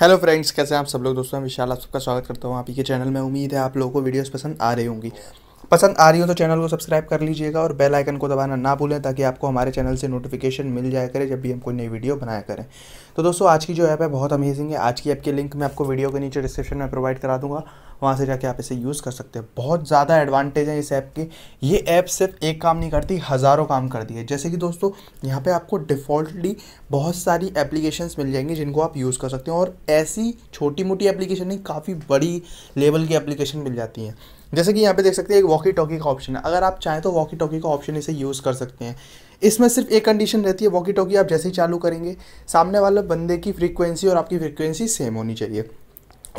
hello friends कैसे हैं आप सब लोग दोस्तों मैं विशाल आप सबका स्वागत करता हूँ आप के चैनल में उम्मीद है आप लोगों को वीडियोस पसंद आ रही होंगी पसंद आ रही हो तो चैनल को सब्सक्राइब कर लीजिएगा और बेल आइकन को दबाना ना भूलें ताकि आपको हमारे चैनल से नोटिफिकेशन मिल जाए करे जब भी हम कोई नई वीडियो बनाया करें तो दोस्तों आज की जो ऐप है बहुत अमेजिंग है आज की ऐप की लिंक मैं आपको वीडियो के नीचे डिस्क्रिप्शन में प्रोवाइड करा दूँगा वहाँ से जाके आप इसे यूज़ कर सकते हैं बहुत ज़्यादा एडवांटेज है इस ऐप के ये ऐप सिर्फ एक काम नहीं करती हज़ारों काम करती है जैसे कि दोस्तों यहाँ पर आपको डिफ़ॉल्टली बहुत सारी एप्लीकेशंस मिल जाएंगी जिनको आप यूज़ कर सकते हैं और ऐसी छोटी मोटी एप्लीकेशन नहीं काफ़ी बड़ी लेवल की एप्लीकेशन मिल जाती हैं जैसे कि यहाँ पे देख सकते हैं एक वॉकी टॉकी का ऑप्शन है अगर आप चाहें तो वॉकी टॉकी का ऑप्शन इसे यूज़ कर सकते हैं इसमें सिर्फ एक कंडीशन रहती है वॉकी टॉकी आप जैसे ही चालू करेंगे सामने वाले बंदे की फ्रीक्वेंसी और आपकी फ्रीक्वेंसी सेम होनी चाहिए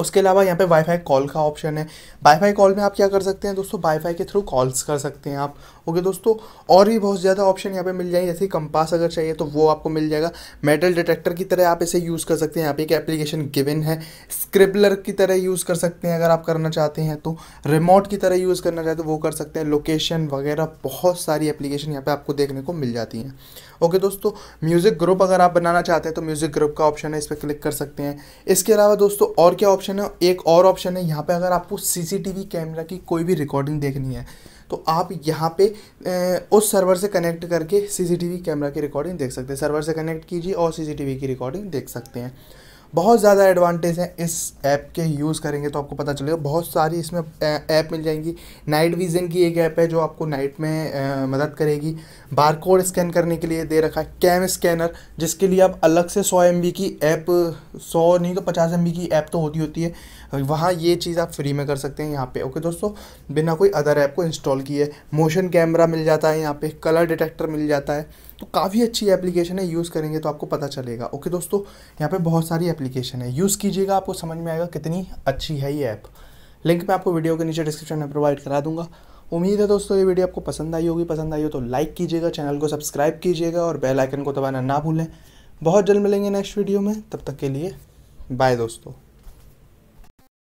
उसके अलावा यहाँ पे वाईफाई कॉल का ऑप्शन है वाईफाई कॉल में आप क्या कर सकते हैं दोस्तों वाईफाई के थ्रू कॉल्स कर सकते हैं आप ओके दोस्तों और भी बहुत ज़्यादा ऑप्शन यहाँ पे मिल जाएंगे जैसे कंपास अगर चाहिए तो वो आपको मिल जाएगा मेटल डिटेक्टर की तरह आप इसे यूज़ कर सकते हैं यहाँ पे एक एप्लीकेशन गिविन है स्क्रिबलर की तरह यूज़ कर सकते हैं अगर आप करना चाहते हैं तो रिमोट की तरह यूज़ करना चाहते तो वो कर सकते हैं लोकेशन वगैरह बहुत सारी एप्लीकेशन यहाँ पर आपको देखने को मिल जाती हैं ओके दोस्तों म्यूज़िक ग्रुप अगर आप बनाना चाहते हैं तो म्यूज़िक ग्रुप का ऑप्शन है इस पर क्लिक कर सकते हैं इसके अलावा दोस्तों और क्या ऑप्शन ऑप्शन है एक और ऑप्शन है यहाँ पे अगर आपको सीसीटीवी कैमरा की कोई भी रिकॉर्डिंग देखनी है तो आप यहाँ पे ए, उस सर्वर से कनेक्ट करके सीसीटीवी कैमरा की रिकॉर्डिंग देख सकते हैं सर्वर से कनेक्ट कीजिए और सीसीटीवी की रिकॉर्डिंग देख सकते हैं बहुत ज़्यादा एडवांटेज हैं इस ऐप के यूज़ करेंगे तो आपको पता चलेगा बहुत सारी इसमें ऐप मिल जाएंगी नाइट विज़न की एक ऐप है जो आपको नाइट में आ, मदद करेगी बार कोड स्कैन करने के लिए दे रखा है कैम स्कैनर जिसके लिए आप अलग से सौ एम की ऐप सौ नहीं तो पचास एम की ऐप तो होती होती है वहाँ ये चीज़ आप फ्री में कर सकते हैं यहाँ पर ओके दोस्तों बिना कोई अदर ऐप को इंस्टॉल किए मोशन कैमरा मिल जाता है यहाँ पर कलर डिटेक्टर मिल जाता है तो काफ़ी अच्छी एप्लीकेशन है यूज़ करेंगे तो आपको पता चलेगा ओके दोस्तों यहाँ पे बहुत सारी एप्लीकेशन है यूज़ कीजिएगा आपको समझ में आएगा कितनी अच्छी है ये ऐप लिंक मैं आपको वीडियो के नीचे डिस्क्रिप्शन में प्रोवाइड करा दूंगा उम्मीद है दोस्तों ये वीडियो आपको पसंद आई होगी पसंद आई हो तो लाइक कीजिएगा चैनल को सब्सक्राइब कीजिएगा और बेल आइकन को दबाना ना भूलें बहुत जल्द मिलेंगे नेक्स्ट वीडियो में तब तक के लिए बाय दोस्तों